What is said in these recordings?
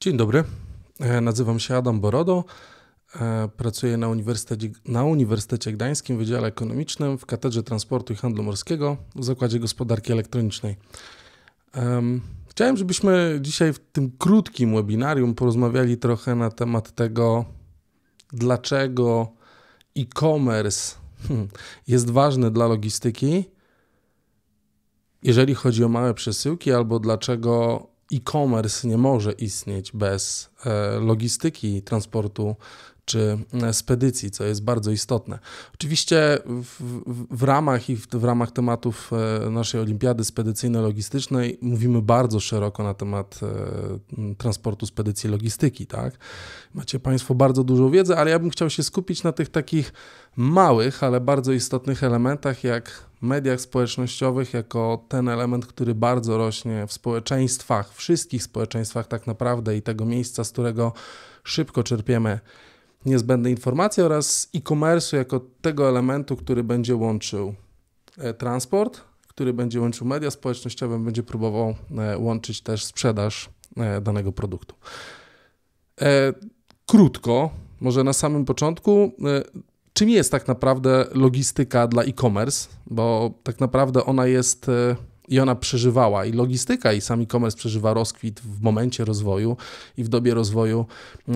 Dzień dobry, e, nazywam się Adam Borodo. E, pracuję na Uniwersytecie, na Uniwersytecie Gdańskim w Wydziale Ekonomicznym w Katedrze Transportu i Handlu Morskiego w Zakładzie Gospodarki Elektronicznej. Chciałem, żebyśmy dzisiaj w tym krótkim webinarium porozmawiali trochę na temat tego, dlaczego e-commerce hmm, jest ważny dla logistyki, jeżeli chodzi o małe przesyłki, albo dlaczego e-commerce nie może istnieć bez e, logistyki, transportu czy e, spedycji, co jest bardzo istotne. Oczywiście w, w, w ramach i w, w, ramach tematów e, naszej olimpiady spedycyjno-logistycznej mówimy bardzo szeroko na temat e, transportu, spedycji, logistyki, tak? Macie Państwo bardzo dużo wiedzy, ale ja bym chciał się skupić na tych takich małych, ale bardzo istotnych elementach, jak mediach społecznościowych, jako ten element, który bardzo rośnie w społeczeństwach, wszystkich społeczeństwach tak naprawdę i tego miejsca, z którego szybko czerpiemy niezbędne informacje oraz e-commerce jako tego elementu, który będzie łączył e, transport, który będzie łączył media społecznościowe, będzie próbował e, łączyć też sprzedaż e, danego produktu. Krótko, może na samym początku, czym jest tak naprawdę logistyka dla e-commerce, bo tak naprawdę ona jest i ona przeżywała, i logistyka, i sam e-commerce przeżywa rozkwit w momencie rozwoju i w dobie rozwoju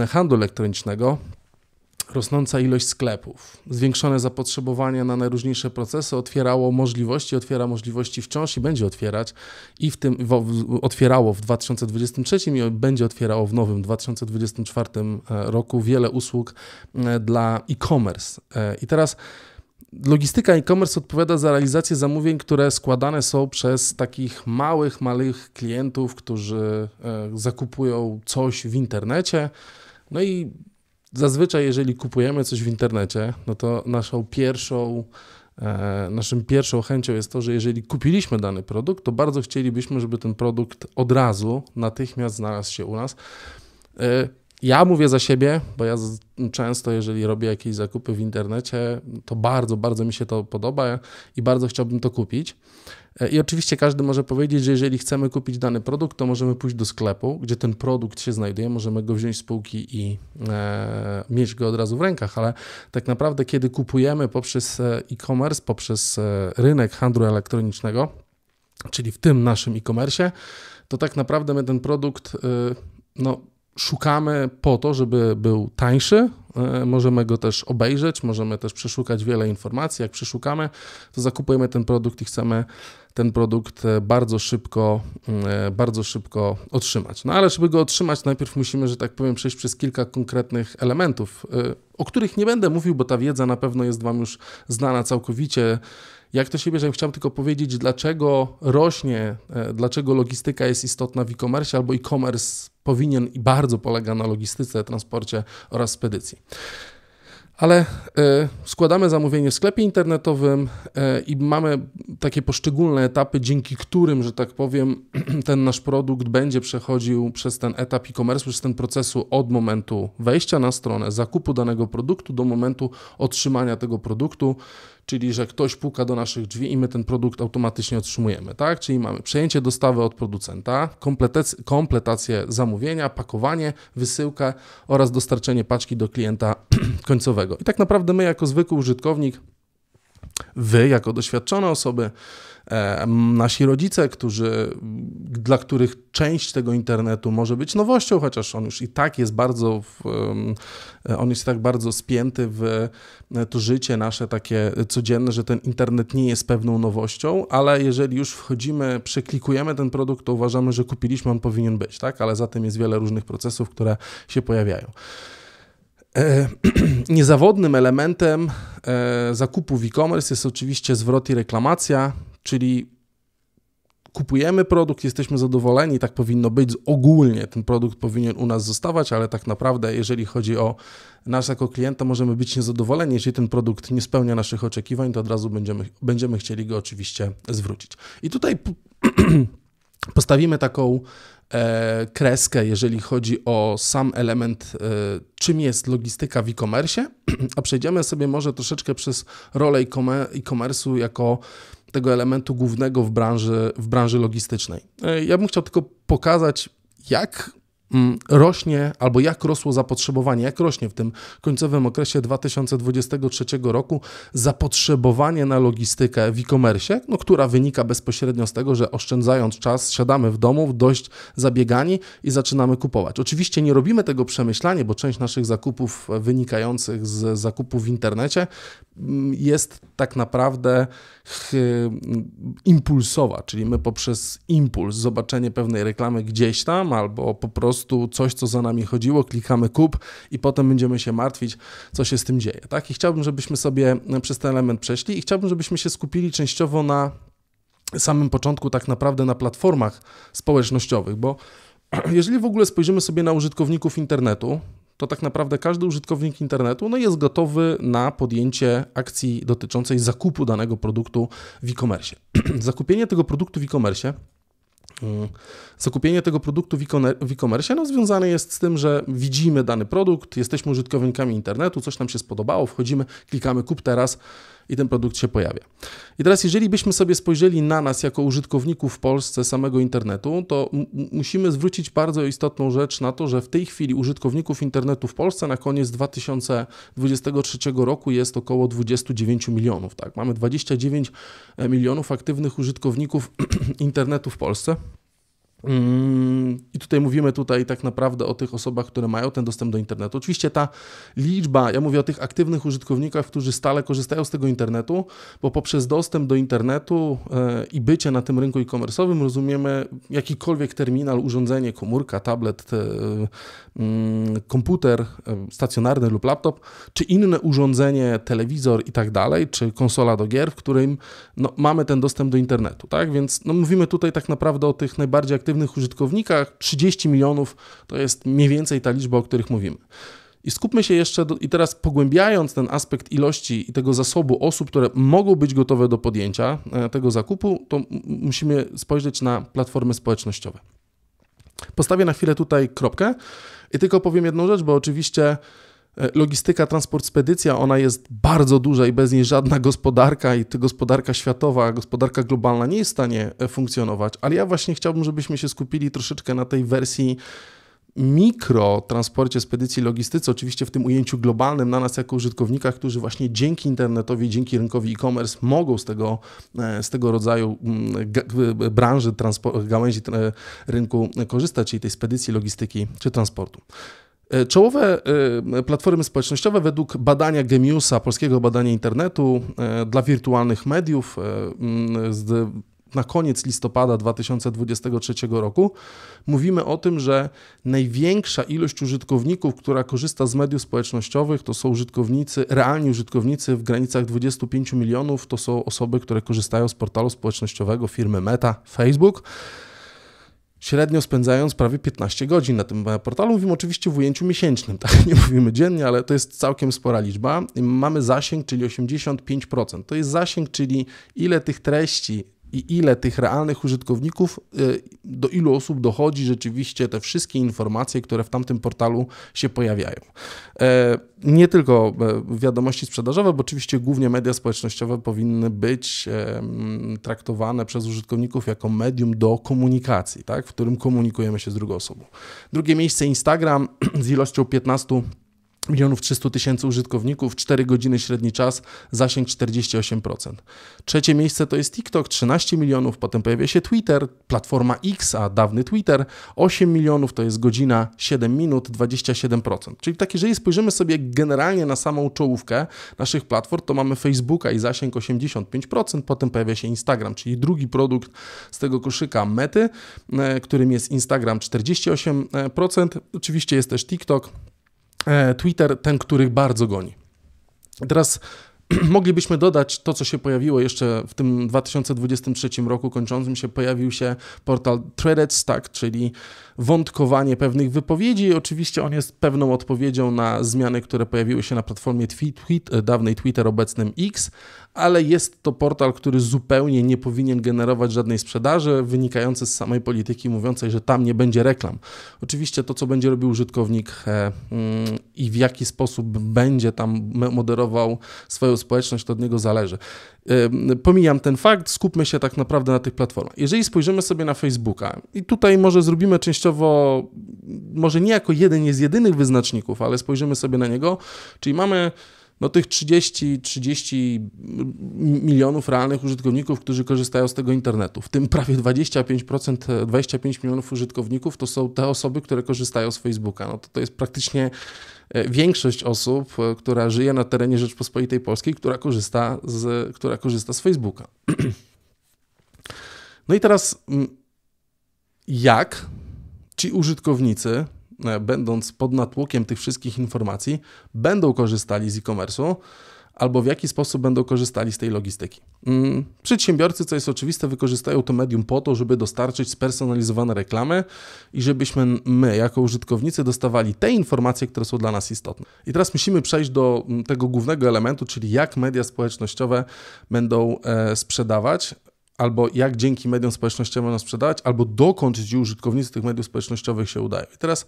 handlu elektronicznego rosnąca ilość sklepów, zwiększone zapotrzebowanie na najróżniejsze procesy otwierało możliwości, otwiera możliwości wciąż i będzie otwierać i w tym otwierało w 2023 i będzie otwierało w nowym 2024 e, roku wiele usług e, dla e-commerce. E, I teraz Logistyka e-commerce odpowiada za realizację zamówień, które składane są przez takich małych, malych klientów, którzy zakupują coś w internecie. No i Zazwyczaj, jeżeli kupujemy coś w internecie, no to naszą pierwszą e, Naszym pierwszą chęcią jest to, że jeżeli kupiliśmy dany produkt, to bardzo chcielibyśmy, żeby ten produkt od razu, natychmiast znalazł się u nas. E, ja mówię za siebie, bo ja często, jeżeli robię jakieś zakupy w internecie, to bardzo, bardzo mi się to podoba i bardzo chciałbym to kupić. E, I oczywiście każdy może powiedzieć, że jeżeli chcemy kupić dany produkt, to możemy pójść do sklepu, gdzie ten produkt się znajduje, możemy go wziąć z półki i e, mieć go od razu w rękach, ale tak naprawdę, kiedy kupujemy poprzez e, e-commerce, poprzez e, rynek handlu elektronicznego, czyli w tym naszym e-commerce, to tak naprawdę my ten produkt. no, szukamy po to, żeby był tańszy. E, możemy go też obejrzeć, możemy też przeszukać wiele informacji. Jak przeszukamy, to zakupujemy ten produkt i chcemy ten produkt e, bardzo szybko, mm, e, bardzo szybko otrzymać. No ale żeby go otrzymać, najpierw musimy, że tak powiem, przejść przez kilka konkretnych elementów, o których nie będę mówił, bo ta wiedza na pewno jest Wam już znana całkowicie. Jak to się bierze? Chciałem tylko powiedzieć, dlaczego rośnie, dlaczego logistyka jest istotna w e-commerce albo e-commerce powinien i bardzo polega na logistyce, transporcie oraz spedycji. Ale e, składamy zamówienie w sklepie internetowym e, i mamy takie poszczególne etapy, dzięki którym, że tak powiem, ten nasz produkt będzie przechodził przez ten etap e-commerce, przez ten procesu od momentu wejścia na stronę, zakupu danego produktu do momentu otrzymania tego produktu czyli że ktoś puka do naszych drzwi i my ten produkt automatycznie otrzymujemy, tak? Czyli mamy przejęcie dostawy od producenta, kompletację zamówienia, pakowanie, wysyłkę oraz dostarczenie paczki do klienta końcowego. I tak naprawdę my jako zwykły użytkownik wy, jako doświadczone osoby, e, nasi rodzice, którzy, dla których część tego internetu może być nowością, chociaż on już i tak jest bardzo, w, on jest tak bardzo spięty w e, to życie nasze takie codzienne, że ten internet nie jest pewną nowością, ale jeżeli już wchodzimy, przeklikujemy ten produkt, to uważamy, że kupiliśmy, on powinien być, tak? Ale za tym jest wiele różnych procesów, które się pojawiają. E, niezawodnym elementem zakupów e, zakupu w e-commerce jest oczywiście zwrot i reklamacja, czyli kupujemy produkt, jesteśmy zadowoleni, tak powinno być. Ogólnie ten produkt powinien u nas zostawać, ale tak naprawdę, jeżeli chodzi o nas jako klienta, możemy być niezadowoleni. Jeśli ten produkt nie spełnia naszych oczekiwań, to od razu będziemy, będziemy chcieli go oczywiście zwrócić. I tutaj Postawimy taką e, kreskę, jeżeli chodzi o sam element, e, czym jest logistyka w e-commerce, a przejdziemy sobie może troszeczkę przez rolę e-commerce'u jako tego elementu głównego w branży, w branży logistycznej. E, ja bym chciał tylko pokazać, jak Mm, rośnie albo jak rosło zapotrzebowanie, jak rośnie w tym końcowym okresie 2023 roku zapotrzebowanie na logistykę w e-commerce, no, która wynika bezpośrednio z tego, że oszczędzając czas, siadamy w domu dość zabiegani i zaczynamy kupować. Oczywiście nie robimy tego przemyślanie, bo część naszych zakupów wynikających z zakupów w internecie mm, jest tak naprawdę impulsowa, czyli my poprzez impuls, zobaczenie pewnej reklamy gdzieś tam albo po prostu prostu coś, co za nami chodziło, klikamy kup i potem będziemy się martwić, co się z tym dzieje. Tak? I chciałbym, żebyśmy sobie e, przez ten element przeszli i chciałbym, żebyśmy się skupili częściowo na samym początku tak naprawdę na platformach społecznościowych, bo jeżeli w ogóle spojrzymy sobie na użytkowników internetu, to tak naprawdę każdy użytkownik internetu no, jest gotowy na podjęcie akcji dotyczącej zakupu danego produktu w e-commerce. Zakupienie tego produktu w e-commerce Mm. Zakupienie tego produktu w e-commerce no, związane jest z tym, że widzimy dany produkt, jesteśmy użytkownikami internetu, coś nam się spodobało, wchodzimy, klikamy kup teraz i ten produkt się pojawia. I teraz, jeżeli byśmy sobie spojrzeli na nas jako użytkowników w Polsce samego internetu, to musimy zwrócić bardzo istotną rzecz na to, że w tej chwili użytkowników internetu w Polsce na koniec 2023 roku jest około 29 milionów. Tak? Mamy 29 e, milionów aktywnych użytkowników internetu w Polsce. Mm, I tutaj mówimy tutaj tak naprawdę o tych osobach, które mają ten dostęp do internetu. Oczywiście ta liczba, ja mówię o tych aktywnych użytkownikach, którzy stale korzystają z tego internetu, bo poprzez dostęp do internetu e, i bycie na tym rynku e-commerce'owym rozumiemy jakikolwiek terminal, urządzenie, komórka, tablet, e, mm, komputer e, stacjonarny lub laptop, czy inne urządzenie, telewizor i tak dalej, czy konsola do gier, w którym no, mamy ten dostęp do internetu. Tak? Więc no, mówimy tutaj tak naprawdę o tych najbardziej aktywnych aktywnych użytkownikach, 30 milionów to jest mniej więcej ta liczba, o których mówimy. I skupmy się jeszcze, do, i teraz pogłębiając ten aspekt ilości i tego zasobu osób, które mogą być gotowe do podjęcia e, tego zakupu, to musimy spojrzeć na platformy społecznościowe. Postawię na chwilę tutaj kropkę i tylko powiem jedną rzecz, bo oczywiście E, logistyka, transport, spedycja, ona jest bardzo duża i bez niej żadna gospodarka i gospodarka światowa, gospodarka globalna nie jest w stanie e, funkcjonować. Ale ja właśnie chciałbym, żebyśmy się skupili troszeczkę na tej wersji mikro transporcie, spedycji, logistyce, oczywiście w tym ujęciu globalnym na nas jako użytkownikach, którzy właśnie dzięki internetowi, dzięki rynkowi e-commerce mogą z tego, e, z tego rodzaju mm, branży, gałęzi rynku korzystać, czyli tej spedycji, logistyki czy transportu. E, czołowe e, platformy społecznościowe według badania Gemiusa, polskiego badania internetu e, dla wirtualnych mediów z na koniec listopada 2023 roku mówimy o tym, że największa ilość użytkowników, która korzysta z mediów społecznościowych, to są użytkownicy, realni użytkownicy w granicach 25 milionów, to są osoby, które korzystają z portalu społecznościowego firmy Meta, Facebook średnio spędzając prawie 15 godzin na tym portalu. Mówimy oczywiście w ujęciu miesięcznym, tak? Nie mówimy dziennie, ale to jest całkiem spora liczba. Mamy zasięg, czyli 85%. To jest zasięg, czyli ile tych treści i ile tych realnych użytkowników, y, do ilu osób dochodzi rzeczywiście te wszystkie informacje, które w tamtym portalu się pojawiają. E, nie tylko e, wiadomości sprzedażowe, bo oczywiście głównie media społecznościowe powinny być traktowane przez użytkowników jako medium do komunikacji, tak, w którym komunikujemy się z drugą osobą. Drugie miejsce Instagram z ilością 15 milionów 300 tysięcy użytkowników, 4 godziny średni czas, zasięg 48%. Trzecie miejsce to jest TikTok, 13 milionów, potem pojawia się Twitter, platforma X, a dawny Twitter, 8 milionów to jest godzina 7 minut, 27%. Czyli tak, jeżeli spojrzymy sobie generalnie na samą czołówkę naszych platform, to mamy Facebooka i zasięg 85%, potem pojawia się Instagram, czyli drugi produkt z tego koszyka mety, e, którym jest Instagram 48%, oczywiście jest też TikTok, E, Twitter, ten, który bardzo goni. Teraz moglibyśmy dodać to, co się pojawiło jeszcze w tym 2023 roku kończącym się, pojawił się portal Threaded Stack, czyli wątkowanie pewnych wypowiedzi. Oczywiście on jest pewną odpowiedzią na zmiany, które pojawiły się na platformie tweet, e, dawnej Twitter, obecnym X, ale jest to portal, który zupełnie nie powinien generować żadnej sprzedaży, wynikający z samej polityki mówiącej, że tam nie będzie reklam. Oczywiście to, co będzie robił użytkownik e, mm, i w jaki sposób będzie tam moderował swoją społeczność, to od niego zależy. E, pomijam ten fakt, skupmy się tak naprawdę na tych platformach. Jeżeli spojrzymy sobie na Facebooka, i tutaj może zrobimy częściowo, może nie jako jeden z jedynych wyznaczników, ale spojrzymy sobie na niego, czyli mamy no tych 30, 30 milionów realnych użytkowników, którzy korzystają z tego internetu, w tym prawie 25%, 25 milionów użytkowników to są te osoby, które korzystają z Facebooka. No to, to jest praktycznie e, większość osób, e, która żyje na terenie Rzeczpospolitej Polskiej, która korzysta z, która korzysta z Facebooka. No i teraz mm, jak ci użytkownicy E, będąc pod natłokiem tych wszystkich informacji, będą korzystali z e-commerce'u albo w jaki sposób będą korzystali z tej logistyki. Mm, przedsiębiorcy, co jest oczywiste, wykorzystają to medium po to, żeby dostarczyć spersonalizowane reklamy i żebyśmy my, jako użytkownicy, dostawali te informacje, które są dla nas istotne. I teraz musimy przejść do mm, tego głównego elementu, czyli jak media społecznościowe będą e, sprzedawać albo jak dzięki mediom społecznościowym nas sprzedawać, albo dokąd ci użytkownicy tych mediów społecznościowych się udają. I teraz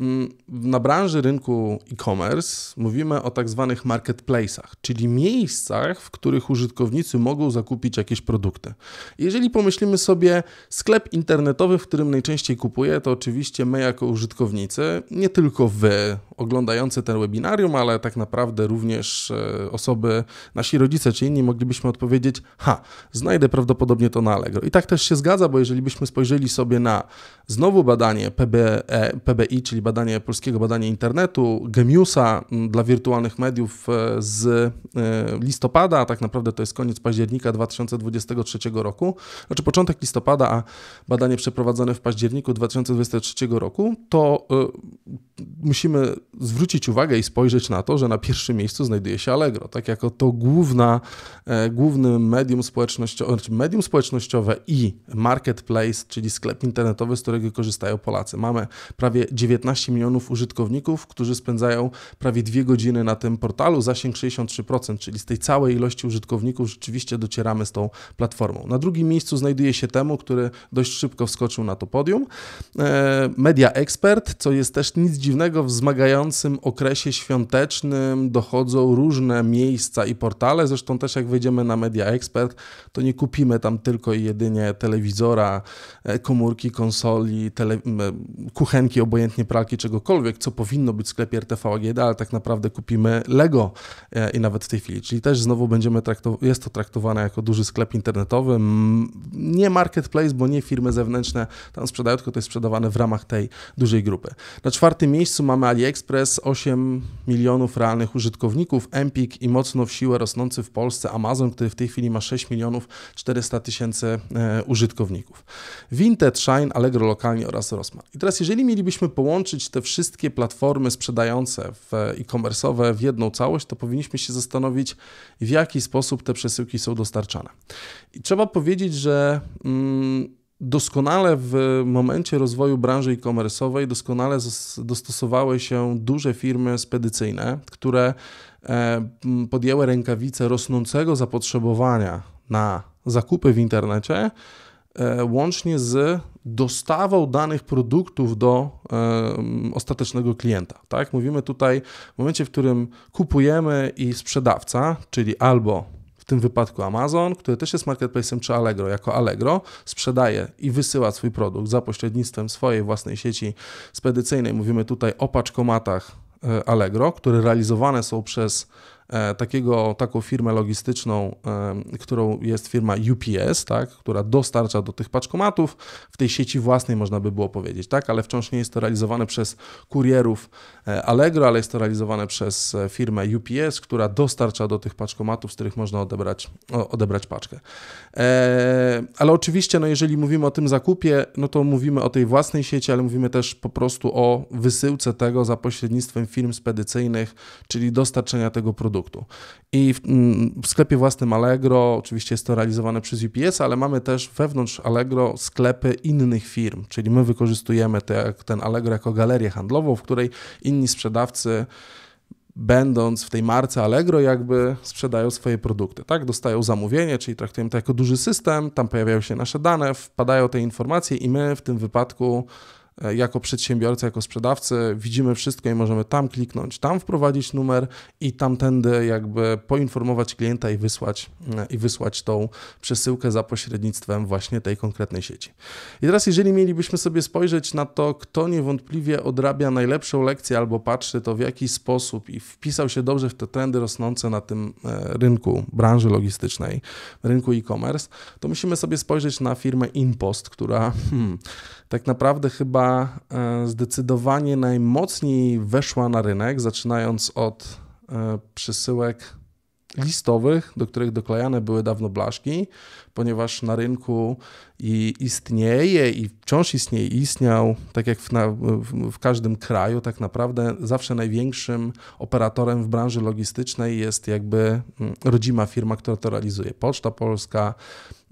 Mm, na branży rynku e-commerce mówimy o tak zwanych marketplace'ach, czyli miejscach, w których użytkownicy mogą zakupić jakieś produkty. Jeżeli pomyślimy sobie sklep internetowy, w którym najczęściej kupuję, to oczywiście my jako użytkownicy, nie tylko wy oglądający ten webinarium, ale tak naprawdę również e, osoby, nasi rodzice czy inni moglibyśmy odpowiedzieć, ha, znajdę prawdopodobnie to na Allegro. I tak też się zgadza, bo jeżeli byśmy spojrzeli sobie na znowu badanie PBE, PBI, czyli czyli badanie polskiego badania internetu, Gemiusa dla wirtualnych mediów e, z e, listopada, a tak naprawdę to jest koniec października 2023 roku, znaczy początek listopada, a badanie przeprowadzone w październiku 2023 roku, to e, musimy zwrócić uwagę i spojrzeć na to, że na pierwszym miejscu znajduje się Allegro, tak jako to główna, główne medium społecznościowe, znaczy medium społecznościowe i marketplace, czyli sklep internetowy, z którego korzystają Polacy. Mamy prawie 19 15 milionów użytkowników, którzy spędzają prawie dwie godziny na tym portalu, zasięg 63%, czyli z tej całej ilości użytkowników rzeczywiście docieramy z tą platformą. Na drugim miejscu znajduje się Temu, który dość szybko wskoczył na to podium. E, Media Expert, co jest też nic dziwnego, w wzmagającym okresie świątecznym dochodzą różne miejsca i portale, zresztą też jak wejdziemy na Media Expert, to nie kupimy tam tylko i jedynie telewizora, e, komórki, konsoli, tele... kuchenki obojętnie prawie pralki, czegokolwiek, co powinno być w sklepie RTV AGD, ale tak naprawdę kupimy Lego e, i nawet w tej chwili. Czyli też znowu będziemy traktow- jest to traktowane jako duży sklep internetowy, nie marketplace, bo nie firmy zewnętrzne tam sprzedają, tylko to jest sprzedawane w ramach tej dużej grupy. Na czwartym miejscu mamy AliExpress, 8 milionów realnych użytkowników, Empik i mocno w siłę rosnący w Polsce Amazon, który w tej chwili ma 6 milionów 400 tysięcy e, użytkowników. Vinted, Shine, Allegro Lokalnie oraz Rosma. I teraz jeżeli mielibyśmy połączyć połączyć te wszystkie platformy sprzedające e commerce w jedną całość, to powinniśmy się zastanowić, w jaki sposób te przesyłki są dostarczane. I trzeba powiedzieć, że mm, doskonale w momencie rozwoju branży e commerce doskonale dostosowały się duże firmy spedycyjne, które e, podjęły rękawice rosnącego zapotrzebowania na zakupy w internecie, e, łącznie z dostawą danych produktów do ostatecznego klienta. Tak? Mówimy tutaj w momencie, w którym kupujemy i sprzedawca, czyli albo w tym wypadku Amazon, który też jest marketplacem, czy Allegro, jako Allegro sprzedaje i wysyła swój produkt za pośrednictwem swojej własnej sieci spedycyjnej. Mówimy tutaj o paczkomatach e, Allegro, które realizowane są przez E, takiego, taką firmę logistyczną, e, którą jest firma UPS, tak, która dostarcza do tych paczkomatów. W tej sieci własnej można by było powiedzieć, tak, ale wciąż nie jest to realizowane przez kurierów e, Allegro, ale jest to realizowane przez firmę UPS, która dostarcza do tych paczkomatów, z których można odebrać, odebrać paczkę. Ale oczywiście, no jeżeli mówimy o tym zakupie, no to mówimy o tej własnej sieci, ale mówimy też po prostu o wysyłce tego za pośrednictwem firm spedycyjnych, czyli dostarczenia tego produktu produktu. I w, mm, w, sklepie własnym Allegro, oczywiście jest to realizowane przez UPS, ale mamy też wewnątrz Allegro sklepy innych firm, czyli my wykorzystujemy te, ten Allegro jako galerię handlową, w której inni sprzedawcy będąc w tej marce Allegro, jakby sprzedają swoje produkty, tak? Dostają zamówienie, czyli traktujemy to jako duży system, tam pojawiają się nasze dane, wpadają te informacje i my w tym wypadku E, jako przedsiębiorcy, jako sprzedawcy widzimy wszystko i możemy tam kliknąć, tam wprowadzić numer i tamtędy jakby poinformować klienta i wysłać, e, i wysłać tą przesyłkę za pośrednictwem właśnie tej konkretnej sieci. I teraz jeżeli mielibyśmy sobie spojrzeć na to, kto niewątpliwie odrabia najlepszą lekcję albo patrzy to w jaki sposób i wpisał się dobrze w te trendy rosnące na tym e, rynku branży logistycznej, rynku e-commerce, to musimy sobie spojrzeć na firmę InPost, która hmm, tak naprawdę chyba E, zdecydowanie najmocniej weszła na rynek, zaczynając od e, przysyłek listowych, do których doklejane były dawno blaszki, ponieważ na rynku i istnieje i wciąż istnieje, istniał, tak jak w, na, w, w każdym kraju, tak naprawdę zawsze największym operatorem w branży logistycznej jest jakby mm, rodzima firma, która to realizuje. Poczta Polska,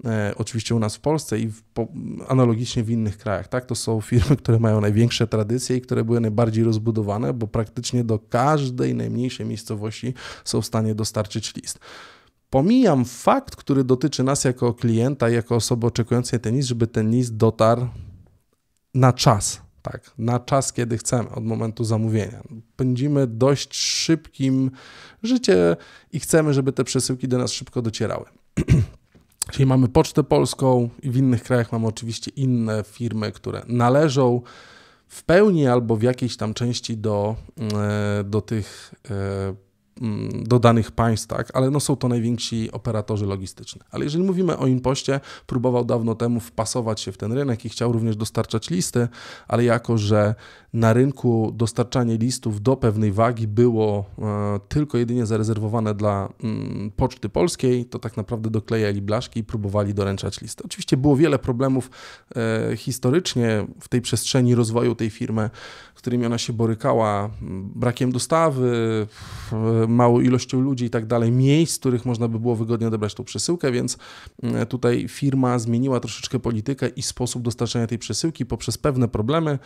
e, oczywiście u nas w Polsce i w, po, analogicznie w innych krajach. Tak? To są firmy, które mają największe tradycje i które były najbardziej rozbudowane, bo praktycznie do każdej najmniejszej miejscowości są w stanie dostarczyć list. Pomijam fakt, który dotyczy nas jako klienta, jako osoby oczekującej ten list, żeby ten list dotarł na czas, tak, na czas, kiedy chcemy, od momentu zamówienia. Pędzimy dość szybkim życie i chcemy, żeby te przesyłki do nas szybko docierały. Czyli mamy Pocztę Polską i w innych krajach mamy oczywiście inne firmy, które należą w pełni albo w jakiejś tam części do, e, do tych e, Mm, do danych państw, tak? ale no są to najwięksi operatorzy logistyczni. Ale jeżeli mówimy o Impoście, próbował dawno temu wpasować się w ten rynek i chciał również dostarczać listy, ale jako, że na rynku dostarczanie listów do pewnej wagi było e, tylko jedynie zarezerwowane dla mm, Poczty Polskiej, to tak naprawdę doklejali blaszki i próbowali doręczać listy. Oczywiście było wiele problemów e, historycznie w tej przestrzeni rozwoju tej firmy, którymi ona się borykała, mm, brakiem dostawy, małą ilością ludzi i tak dalej, miejsc, w których można by było wygodnie odebrać tą przesyłkę, więc mm, tutaj firma zmieniła troszeczkę politykę i sposób dostarczania tej przesyłki poprzez pewne problemy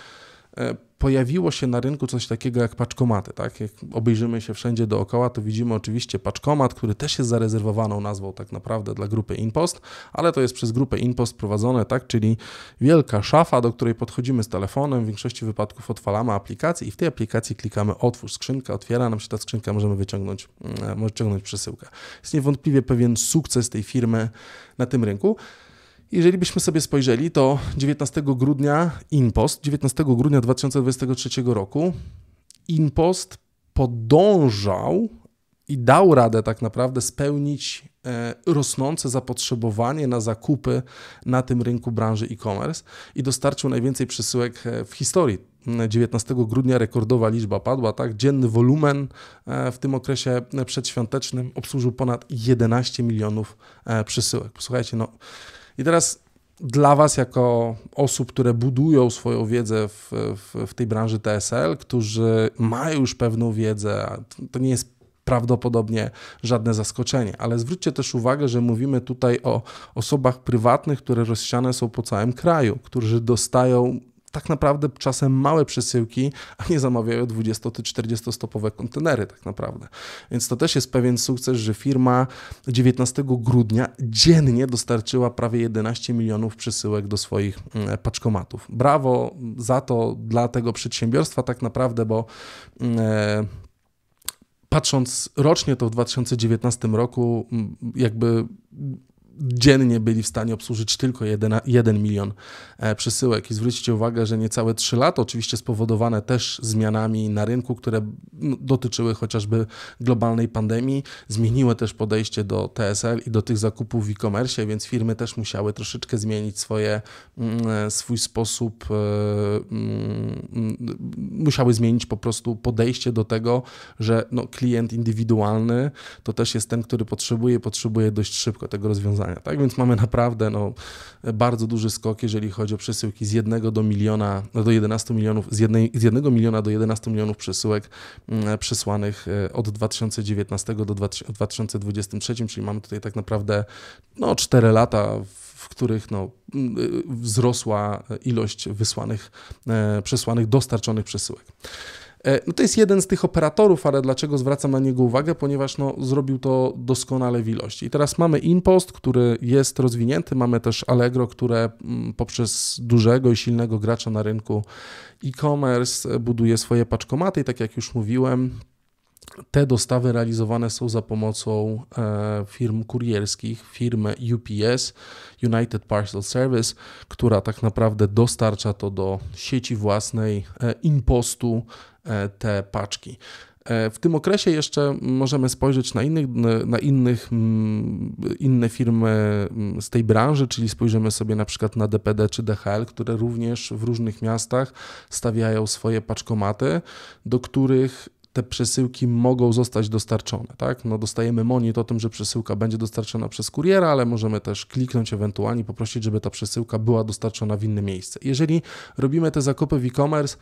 E, pojawiło się na rynku coś takiego jak paczkomaty. Tak? Jak obejrzymy się wszędzie dookoła, to widzimy oczywiście paczkomat, który też jest zarezerwowaną nazwą tak naprawdę dla grupy InPost, ale to jest przez grupę InPost prowadzone, tak? czyli wielka szafa, do której podchodzimy z telefonem, w większości wypadków otwalamy aplikację i w tej aplikacji klikamy otwórz skrzynkę, otwiera nam się ta skrzynka, możemy wyciągnąć, wyciągnąć mm, e, przesyłkę. Jest niewątpliwie pewien sukces tej firmy na tym rynku. Jeżeli byśmy sobie spojrzeli, to 19 grudnia InPost, 19 grudnia 2023 roku InPost podążał i dał radę tak naprawdę spełnić e, rosnące zapotrzebowanie na zakupy na tym rynku branży e-commerce i dostarczył najwięcej przesyłek e, w historii. 19 grudnia rekordowa liczba padła, tak? Dzienny wolumen e, w tym okresie przedświątecznym obsłużył ponad 11 milionów przesyłek. Posłuchajcie, no i teraz dla Was, jako osób, które budują swoją wiedzę w, w, w tej branży TSL, którzy mają już pewną wiedzę, to nie jest prawdopodobnie żadne zaskoczenie. Ale zwróćcie też uwagę, że mówimy tutaj o osobach prywatnych, które rozsiane są po całym kraju, którzy dostają tak naprawdę czasem małe przesyłki, a nie zamawiają 20 czy 40 stopowe kontenery tak naprawdę. Więc to też jest pewien sukces, że firma 19 grudnia dziennie dostarczyła prawie 11 milionów przesyłek do swoich mm, e, paczkomatów. Brawo za to dla tego przedsiębiorstwa tak naprawdę, bo mm, e, patrząc rocznie, to w 2019 roku mm, jakby dziennie byli w stanie obsłużyć tylko 1, 1 milion e, przesyłek. I zwróćcie uwagę, że niecałe 3 lata, oczywiście spowodowane też zmianami na rynku, które dotyczyły chociażby globalnej pandemii, zmieniły też podejście do TSL i do tych zakupów w e-commerce, więc firmy też musiały troszeczkę zmienić swoje, e, swój sposób, e, musiały zmienić po prostu podejście do tego, że no, klient indywidualny to też jest ten, który potrzebuje, potrzebuje dość szybko tego rozwiązania rozwiązania. Tak więc mamy naprawdę no, bardzo duży skok, jeżeli chodzi o przesyłki z 1 do miliona do 11 milionów, z, jednej, z 1 miliona do 11 milionów przesyłek mm, przesłanych e, od 2019 do 2023, czyli mamy tutaj tak naprawdę no, 4 lata w których no, mm, e, wzrosła ilość wysłanych, e, przesłanych, dostarczonych przesyłek. E, no to jest jeden z tych operatorów, ale dlaczego zwracam na niego uwagę? Ponieważ no, zrobił to doskonale w ilości. I teraz mamy InPost, który jest rozwinięty, mamy też Allegro, które mm, poprzez dużego i silnego gracza na rynku e-commerce e, buduje swoje paczkomaty i tak jak już mówiłem, te dostawy realizowane są za pomocą e, firm kurierskich, firmy UPS, United Parcel Service, która tak naprawdę dostarcza to do sieci własnej e, impostu e, te paczki. W tym okresie jeszcze możemy spojrzeć na, innych, na innych, inne firmy z tej branży, czyli spojrzymy sobie na przykład na DPD czy DHL, które również w różnych miastach stawiają swoje paczkomaty, do których te przesyłki mogą zostać dostarczone. Tak? No dostajemy monit o tym, że przesyłka będzie dostarczona przez kuriera, ale możemy też kliknąć ewentualnie poprosić, żeby ta przesyłka była dostarczona w inne miejsce. Jeżeli robimy te zakupy w e-commerce,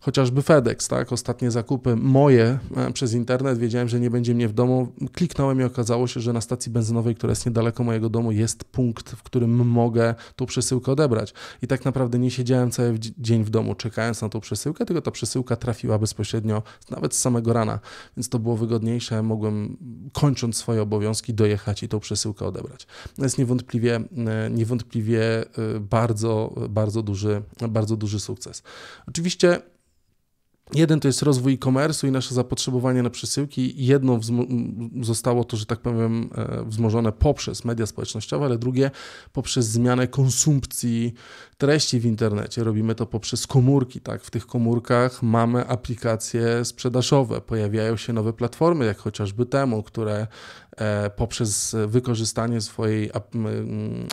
chociażby FedEx, tak? Ostatnie zakupy moje e, przez internet, wiedziałem, że nie będzie mnie w domu. Kliknąłem i okazało się, że na stacji benzynowej, która jest niedaleko mojego domu, jest punkt, w którym mogę tą przesyłkę odebrać. I tak naprawdę nie siedziałem cały dzień w domu czekając na tą przesyłkę, tylko ta przesyłka trafiła bezpośrednio nawet z samego rana, więc to było wygodniejsze. Mogłem kończąc swoje obowiązki dojechać i tą przesyłkę odebrać. To no jest niewątpliwie, e, niewątpliwie e, bardzo, bardzo duży, bardzo duży sukces. Oczywiście Jeden to jest rozwój e-commerce i nasze zapotrzebowanie na przesyłki. Jedno zostało to, że tak powiem, e, wzmożone poprzez media społecznościowe, ale drugie poprzez zmianę konsumpcji treści w internecie. Robimy to poprzez komórki. Tak? W tych komórkach mamy aplikacje sprzedażowe. Pojawiają się nowe platformy, jak chociażby Temu, które E, poprzez wykorzystanie swojej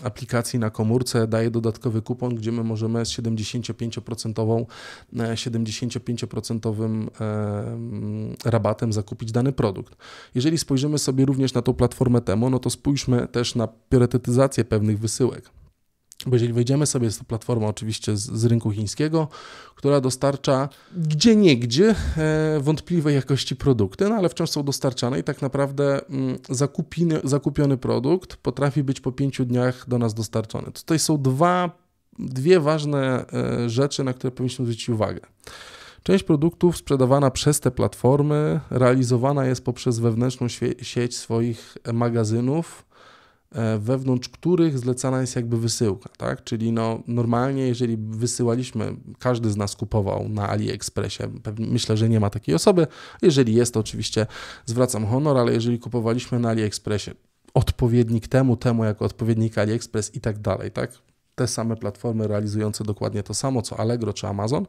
aplikacji na komórce daje dodatkowy kupon, gdzie my możemy z 75%, 75% rabatem zakupić dany produkt. Jeżeli spojrzymy sobie również na tą platformę Temo, no to spójrzmy też na priorytetyzację pewnych wysyłek. Bo jeżeli wejdziemy sobie, jest to platforma oczywiście z, z rynku chińskiego, która dostarcza gdzie niegdzie e, wątpliwej jakości produkty, no ale wciąż są dostarczane i tak naprawdę mm, zakupiny, zakupiony produkt potrafi być po pięciu dniach do nas dostarczony. Tutaj są dwa, dwie ważne e, rzeczy, na które powinniśmy zwrócić uwagę. Część produktów sprzedawana przez te platformy realizowana jest poprzez wewnętrzną sieć swoich magazynów E, wewnątrz których zlecana jest jakby wysyłka, tak? Czyli no, normalnie, jeżeli wysyłaliśmy, każdy z nas kupował na AliExpressie, pewnie, myślę, że nie ma takiej osoby. Jeżeli jest, to oczywiście zwracam honor, ale jeżeli kupowaliśmy na AliExpressie, odpowiednik temu, temu jako odpowiednik AliExpress i tak dalej, tak? te same platformy realizujące dokładnie to samo, co Allegro czy Amazon.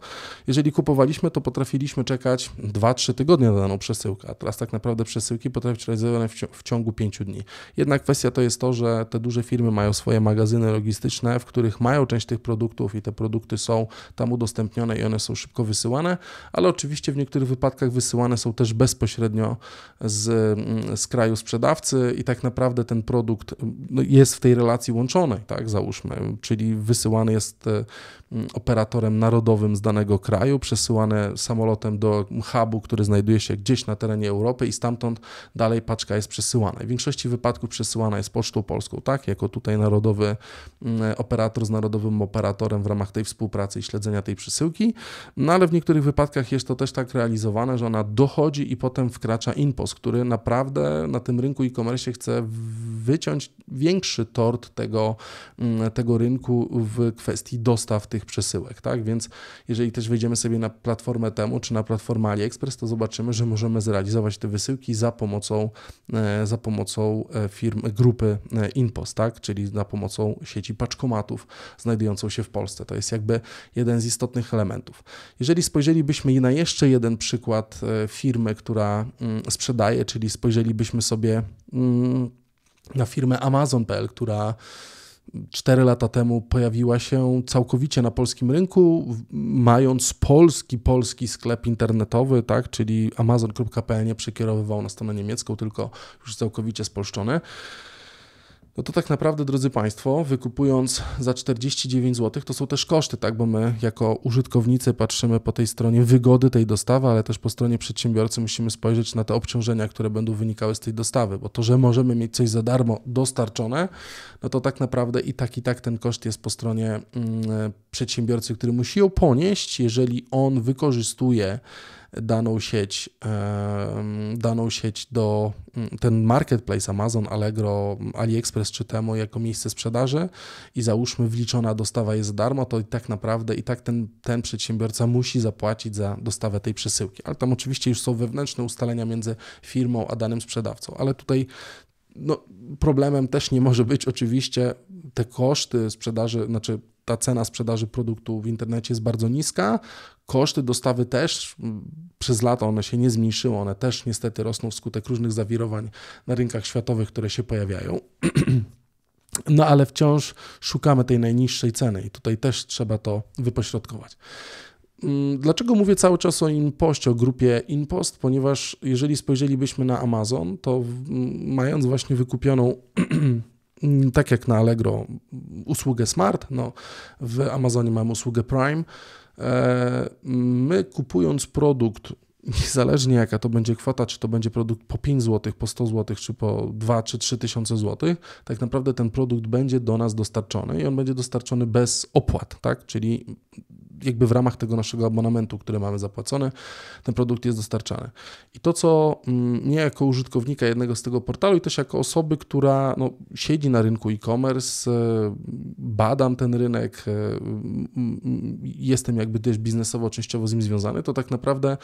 Jeżeli kupowaliśmy, to potrafiliśmy czekać 2-3 tygodnie na daną przesyłkę, a teraz tak naprawdę przesyłki potrafią być realizowane w ciągu 5 dni. Jednak kwestia to jest to, że te duże firmy mają swoje magazyny logistyczne, w których mają część tych produktów i te produkty są tam udostępnione i one są szybko wysyłane, ale oczywiście w niektórych wypadkach wysyłane są też bezpośrednio z, mm, z kraju sprzedawcy i tak naprawdę ten produkt mm, no, jest w tej relacji łączonej, tak, załóżmy, czy czyli wysyłany jest e, operatorem narodowym z danego kraju, przesyłane samolotem do hubu, który znajduje się gdzieś na terenie Europy i stamtąd dalej paczka jest przesyłana. W większości wypadków przesyłana jest pocztą polską, tak, jako tutaj narodowy operator z narodowym operatorem w ramach tej współpracy i śledzenia tej przesyłki, no ale w niektórych wypadkach jest to też tak realizowane, że ona dochodzi i potem wkracza InPost, który naprawdę na tym rynku e-commerce chce wyciąć większy tort tego, tego rynku, rynku w kwestii dostaw tych przesyłek, tak? Więc jeżeli też wejdziemy sobie na platformę temu czy na platformę AliExpress, to zobaczymy, że możemy zrealizować te wysyłki za pomocą, e, za pomocą e, firm grupy e, Inpost, tak? Czyli za pomocą sieci paczkomatów znajdującą się w Polsce. To jest jakby jeden z istotnych elementów. Jeżeli spojrzelibyśmy na jeszcze jeden przykład firmy, która mm, sprzedaje, czyli spojrzelibyśmy sobie mm, na firmę Amazon.pl, która 4 lata temu pojawiła się całkowicie na polskim rynku, mając polski, polski sklep internetowy, tak, czyli amazon.pl nie przekierowywał na stronę niemiecką, tylko już całkowicie spolszczony no to tak naprawdę, drodzy Państwo, wykupując za 49 zł, to są też koszty, tak? Bo my jako użytkownicy patrzymy po tej stronie wygody tej dostawy, ale też po stronie przedsiębiorcy musimy spojrzeć na te obciążenia, które będą wynikały z tej dostawy, bo to, że możemy mieć coś za darmo dostarczone, no to tak naprawdę i tak, i tak ten koszt jest po stronie mm, przedsiębiorcy, który musi ją ponieść, jeżeli on wykorzystuje daną sieć, daną sieć do mm, ten marketplace Amazon, Allegro, AliExpress czy Temu jako miejsce sprzedaży i załóżmy wliczona dostawa jest za darmo, to i tak naprawdę i tak ten, ten przedsiębiorca musi zapłacić za dostawę tej przesyłki. Ale tam oczywiście już są wewnętrzne ustalenia między firmą a danym sprzedawcą, ale tutaj no, problemem też nie może być oczywiście te koszty sprzedaży, znaczy ta cena sprzedaży produktu w internecie jest bardzo niska. Koszty dostawy też mm, przez lata one się nie zmniejszyły, one też niestety rosną wskutek różnych zawirowań na rynkach światowych, które się pojawiają. No ale wciąż szukamy tej najniższej ceny i tutaj też trzeba to wypośrodkować. Mm, dlaczego mówię cały czas o InPost, o grupie Impost? Ponieważ jeżeli spojrzelibyśmy na Amazon, to mając właśnie wykupioną Mm, tak jak na Allegro usługę Smart, no w Amazonie mamy usługę Prime. E, my kupując produkt niezależnie jaka to będzie kwota, czy to będzie produkt po 5 zł, po 100 zł, czy po 2 czy 3 tysiące złotych, tak naprawdę ten produkt będzie do nas dostarczony i on będzie dostarczony bez opłat, tak? Czyli jakby w ramach tego naszego abonamentu, który mamy zapłacone, ten produkt jest dostarczany. I to, co mm, mnie jako użytkownika jednego z tego portalu i też jako osoby, która no, siedzi na rynku e-commerce, e, badam ten rynek, e, jestem jakby też biznesowo częściowo z nim związany, to tak naprawdę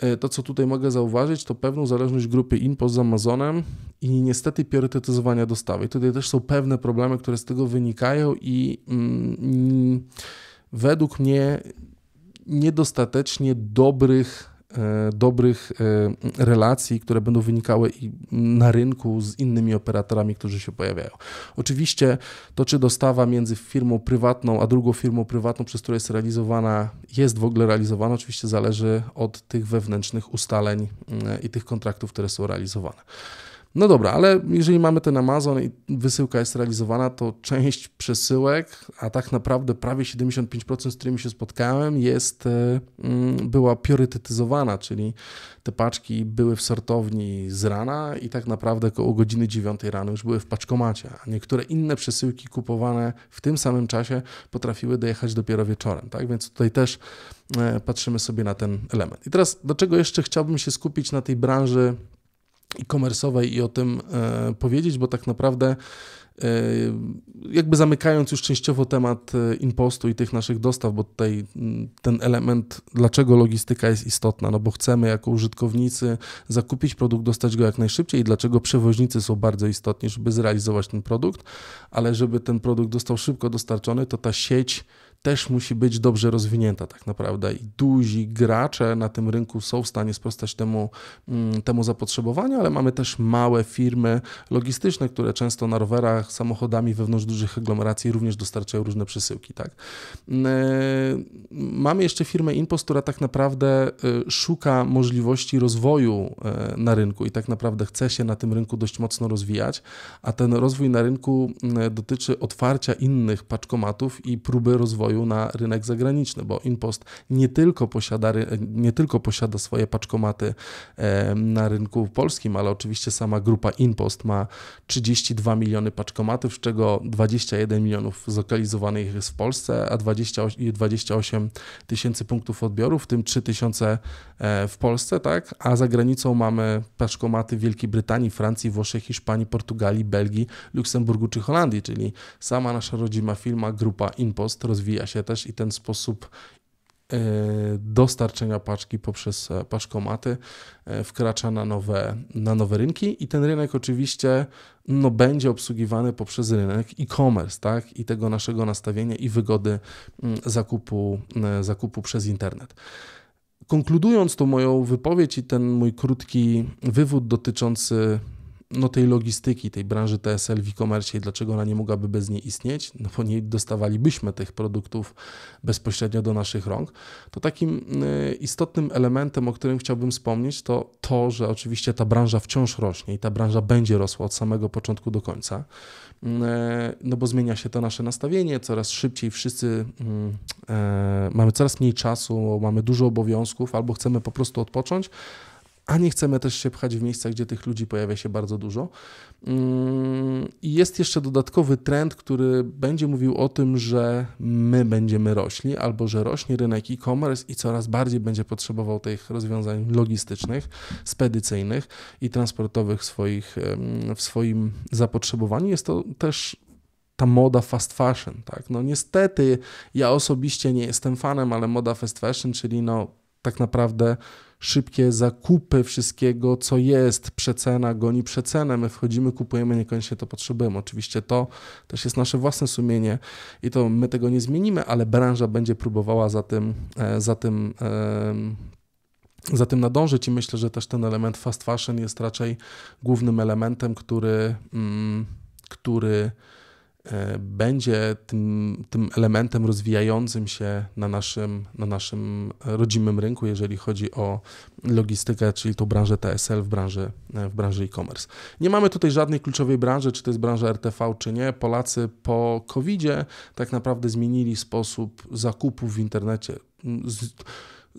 E, to, co tutaj mogę zauważyć, to pewną zależność grupy INPO z Amazonem i niestety priorytetyzowania dostawy. Tutaj też są pewne problemy, które z tego wynikają i mm, mm według mnie niedostatecznie dobrych E, dobrych e, relacji, które będą wynikały i na rynku z innymi operatorami, którzy się pojawiają. Oczywiście to, czy dostawa między firmą prywatną a drugą firmą prywatną, przez którą jest realizowana, jest w ogóle realizowana, oczywiście zależy od tych wewnętrznych ustaleń e, i tych kontraktów, które są realizowane. No dobra, ale jeżeli mamy ten Amazon i wysyłka jest realizowana, to część przesyłek, a tak naprawdę prawie 75%, z którymi się spotkałem, jest, e, mm, była priorytetyzowana, czyli te paczki były w sortowni z rana i tak naprawdę około godziny 9 rano już były w paczkomacie, a niektóre inne przesyłki kupowane w tym samym czasie potrafiły dojechać dopiero wieczorem, tak? Więc tutaj też e, patrzymy sobie na ten element. I teraz dlaczego jeszcze chciałbym się skupić na tej branży e-commerce'owej i o tym e, powiedzieć, bo tak naprawdę e, jakby zamykając już częściowo temat e, impostu i tych naszych dostaw, bo tutaj mm, ten element, dlaczego logistyka jest istotna, no bo chcemy jako użytkownicy zakupić produkt, dostać go jak najszybciej i dlaczego przewoźnicy są bardzo istotni, żeby zrealizować ten produkt, ale żeby ten produkt został szybko dostarczony, to ta sieć też musi być dobrze rozwinięta tak naprawdę i duzi gracze na tym rynku są w stanie sprostać temu, mm, temu zapotrzebowaniu, ale mamy też małe firmy logistyczne, które często na rowerach, samochodami wewnątrz dużych aglomeracji również dostarczają różne przesyłki. Tak? Mm, e, mamy jeszcze firmę Impost, która tak naprawdę e, szuka możliwości rozwoju e, na rynku i tak naprawdę chce się na tym rynku dość mocno rozwijać, a ten rozwój na rynku mm, dotyczy otwarcia innych paczkomatów i próby rozwoju rozwoju na rynek zagraniczny, bo InPost nie tylko posiada, nie tylko posiada swoje paczkomaty na rynku polskim, ale oczywiście sama grupa InPost ma 32 miliony paczkomatów, z czego 21 milionów zlokalizowanych jest w Polsce, a 20, 28 tysięcy punktów odbioru, w tym 3 tysiące e, w Polsce, tak? a za granicą mamy paczkomaty w Wielkiej Brytanii, Francji, Włoszech, Hiszpanii, Portugalii, Belgii, Luksemburgu czy Holandii, czyli sama nasza rodzima firma, grupa InPost rozwija się też i ten sposób e, dostarczenia paczki poprzez e, paczkomaty e, wkracza na nowe, na nowe rynki i ten rynek oczywiście no, będzie obsługiwany poprzez rynek e-commerce tak? i tego naszego nastawienia i wygody mm, zakupu, zakupu przez internet. Konkludując tą moją wypowiedź i ten mój krótki wywód dotyczący no, tej logistyki, tej branży TSL w e-commerce i dlaczego ona nie mogłaby bez niej istnieć, no bo nie dostawalibyśmy tych produktów bezpośrednio do naszych rąk, to takim y, istotnym elementem, o którym chciałbym wspomnieć, to to, że oczywiście ta branża wciąż rośnie i ta branża będzie rosła od samego początku do końca, y, no bo zmienia się to nasze nastawienie, coraz szybciej wszyscy y, e, mamy coraz mniej czasu, mamy dużo obowiązków albo chcemy po prostu odpocząć, a nie chcemy też się pchać w miejsca, gdzie tych ludzi pojawia się bardzo dużo. Mm, I jest jeszcze dodatkowy trend, który będzie mówił o tym, że my będziemy rośli, albo że rośnie rynek e-commerce i coraz bardziej będzie potrzebował tych rozwiązań logistycznych, spedycyjnych i transportowych w, swoich, w swoim zapotrzebowaniu. Jest to też ta moda fast fashion, tak? No niestety ja osobiście nie jestem fanem, ale moda fast fashion, czyli no tak naprawdę szybkie zakupy wszystkiego, co jest, przecena goni przecenę, my wchodzimy, kupujemy, niekoniecznie to potrzebujemy. Oczywiście to też jest nasze własne sumienie i to my tego nie zmienimy, ale branża będzie próbowała za tym, e, za tym za tym nadążyć i myślę, że też ten element fast fashion jest raczej głównym elementem, który, mm, który E, będzie tym, tym elementem rozwijającym się na naszym, na naszym rodzimym rynku, jeżeli chodzi o logistykę, czyli tą branżę TSL w branży, e, w branży e-commerce. Nie mamy tutaj żadnej kluczowej branży, czy to jest branża RTV, czy nie. Polacy po COVID-zie tak naprawdę zmienili sposób zakupów w internecie. Mm,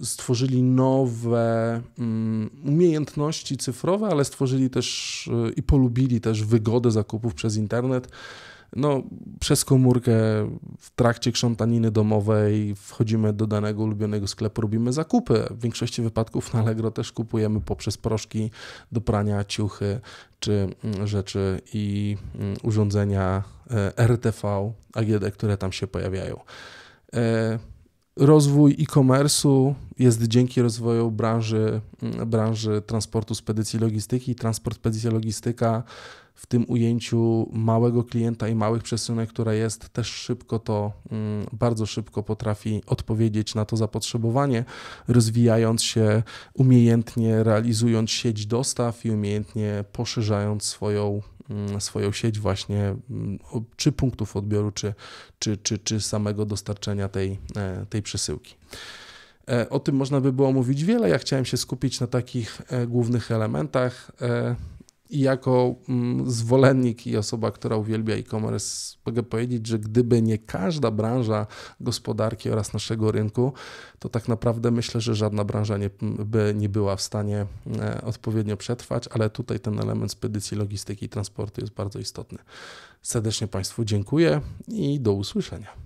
stworzyli nowe mm, umiejętności cyfrowe, ale stworzyli też e, i polubili też wygodę zakupów przez internet no, przez komórkę w trakcie krzątaniny domowej wchodzimy do danego ulubionego sklepu, robimy zakupy. W większości wypadków na Allegro też kupujemy poprzez proszki do prania, ciuchy czy mm, rzeczy i mm, urządzenia e, RTV, AGD, które tam się pojawiają. E, Rozwój e-commerce'u jest dzięki rozwoju branży, mm, branży transportu, spedycji, logistyki. Transport, spedycja, logistyka w tym ujęciu małego klienta i małych przesyłek, która jest też szybko to, mm, bardzo szybko potrafi odpowiedzieć na to zapotrzebowanie, rozwijając się umiejętnie, realizując sieć dostaw i umiejętnie poszerzając swoją Mm, swoją sieć właśnie mm, czy punktów odbioru, czy, czy, czy, czy samego dostarczenia tej, e, tej przesyłki. E, o tym można by było mówić wiele. Ja chciałem się skupić na takich e, głównych elementach i jako mm, zwolennik i osoba, która uwielbia e-commerce, mogę powiedzieć, że gdyby nie każda branża gospodarki oraz naszego rynku, to tak naprawdę myślę, że żadna branża nie, by nie była w stanie e, odpowiednio przetrwać, ale tutaj ten element spedycji, logistyki i transportu jest bardzo istotny. Serdecznie Państwu dziękuję i do usłyszenia.